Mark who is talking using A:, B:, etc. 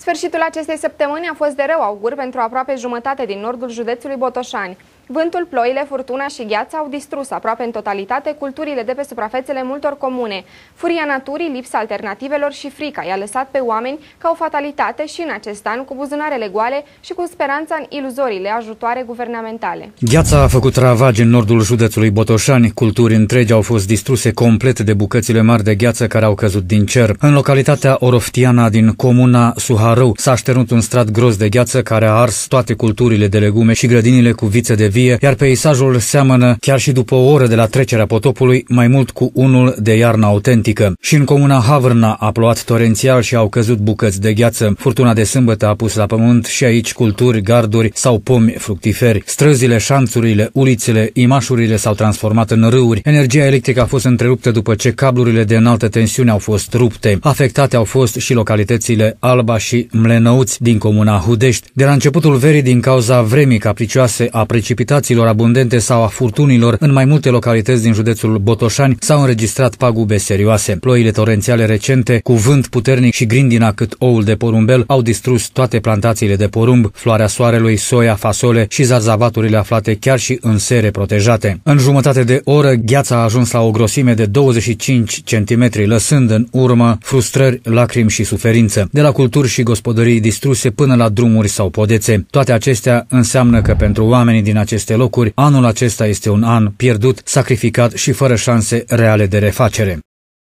A: Sfârșitul acestei săptămâni a fost de rău augur pentru aproape jumătate din nordul județului Botoșani. Vântul, ploile, furtuna și gheața au distrus aproape în totalitate culturile de pe suprafețele multor comune. Furia naturii, lipsa alternativelor și frica i-a lăsat pe oameni ca o fatalitate și în acest an cu buzunarele goale și cu speranța în iluzorile ajutoare guvernamentale.
B: Gheața a făcut ravagi în nordul județului Botoșani. Culturi întregi au fost distruse complet de bucățile mari de gheață care au căzut din cer. În localitatea Oroftiana din comuna Suharău s-a șternut un strat gros de gheață care a ars toate culturile de legume și grădinile cu viță de vie vie, iar peisajul seamănă chiar și după o oră de la trecerea potopului mai mult cu unul de iarnă autentică. Și în comuna Havrna a plouat torențial și au căzut bucăți de gheață. Furtuna de sâmbătă a pus la pământ și aici culturi, garduri sau pomi fructiferi. Străzile, șanțurile, ulițele, imașurile s-au transformat în râuri. Energia electrică a fost întreruptă după ce cablurile de înaltă tensiune au fost rupte. Afectate au fost și localitățile Alba și Mlenăuți din comuna Hudești. De la începutul verii, din cauza vremii capricioase a precipitat precipitațiilor abundente sau a furtunilor în mai multe localități din județul Botoșani s-au înregistrat pagube serioase. Ploile torențiale recente, cu vânt puternic și grindina cât oul de porumbel, au distrus toate plantațiile de porumb, floarea soarelui, soia, fasole și zarzavaturile aflate chiar și în sere protejate. În jumătate de oră, gheața a ajuns la o grosime de 25 cm, lăsând în urmă frustrări, lacrimi și suferință, de la culturi și gospodării distruse până la drumuri sau podețe. Toate acestea înseamnă că pentru oamenii din acest aceste locuri, anul acesta este un an pierdut, sacrificat și fără șanse reale de refacere.